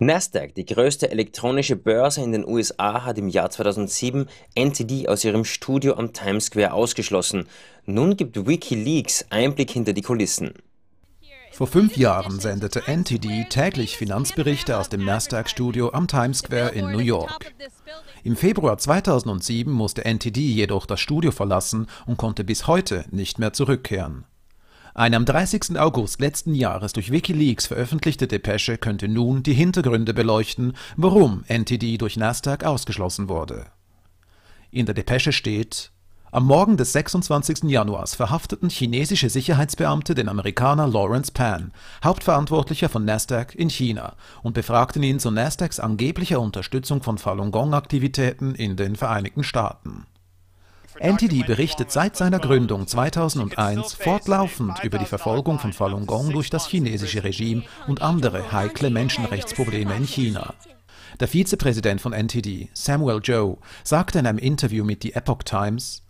Nasdaq, die größte elektronische Börse in den USA, hat im Jahr 2007 NTD aus ihrem Studio am Times Square ausgeschlossen. Nun gibt Wikileaks Einblick hinter die Kulissen. Vor fünf Jahren sendete NTD täglich Finanzberichte aus dem Nasdaq-Studio am Times Square in New York. Im Februar 2007 musste NTD jedoch das Studio verlassen und konnte bis heute nicht mehr zurückkehren. Eine am 30. August letzten Jahres durch Wikileaks veröffentlichte Depesche könnte nun die Hintergründe beleuchten, warum NTD durch Nasdaq ausgeschlossen wurde. In der Depesche steht, am Morgen des 26. Januars verhafteten chinesische Sicherheitsbeamte den Amerikaner Lawrence Pan, Hauptverantwortlicher von Nasdaq in China, und befragten ihn zu Nasdaqs angeblicher Unterstützung von Falun Gong-Aktivitäten in den Vereinigten Staaten. NTD berichtet seit seiner Gründung 2001 fortlaufend über die Verfolgung von Falun Gong durch das chinesische Regime und andere heikle Menschenrechtsprobleme in China. Der Vizepräsident von NTD, Samuel Zhou, sagte in einem Interview mit The Epoch Times,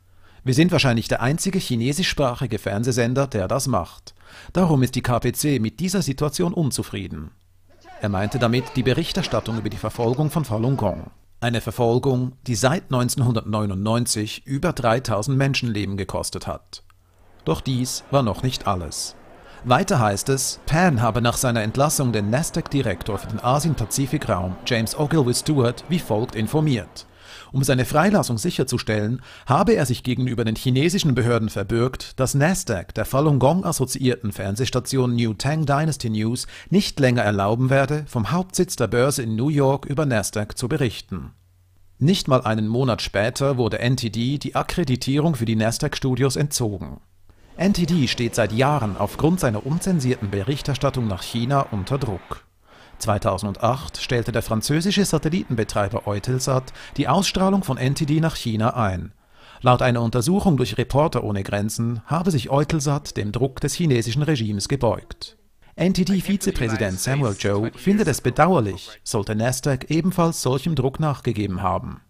wir sind wahrscheinlich der einzige chinesischsprachige Fernsehsender, der das macht. Darum ist die KPC mit dieser Situation unzufrieden. Er meinte damit die Berichterstattung über die Verfolgung von Falun Gong. Eine Verfolgung, die seit 1999 über 3000 Menschenleben gekostet hat. Doch dies war noch nicht alles. Weiter heißt es, Pan habe nach seiner Entlassung den NASDAQ-Direktor für den Asien-Pazifik-Raum James Ogilvy Stewart wie folgt informiert. Um seine Freilassung sicherzustellen, habe er sich gegenüber den chinesischen Behörden verbürgt, dass Nasdaq der Falun Gong-assoziierten Fernsehstation New Tang Dynasty News nicht länger erlauben werde, vom Hauptsitz der Börse in New York über Nasdaq zu berichten. Nicht mal einen Monat später wurde NTD die Akkreditierung für die Nasdaq-Studios entzogen. NTD steht seit Jahren aufgrund seiner unzensierten Berichterstattung nach China unter Druck. 2008 stellte der französische Satellitenbetreiber Eutelsat die Ausstrahlung von NTD nach China ein. Laut einer Untersuchung durch Reporter ohne Grenzen habe sich Eutelsat dem Druck des chinesischen Regimes gebeugt. NTD-Vizepräsident Samuel Zhou findet es bedauerlich, sollte Nasdaq ebenfalls solchem Druck nachgegeben haben.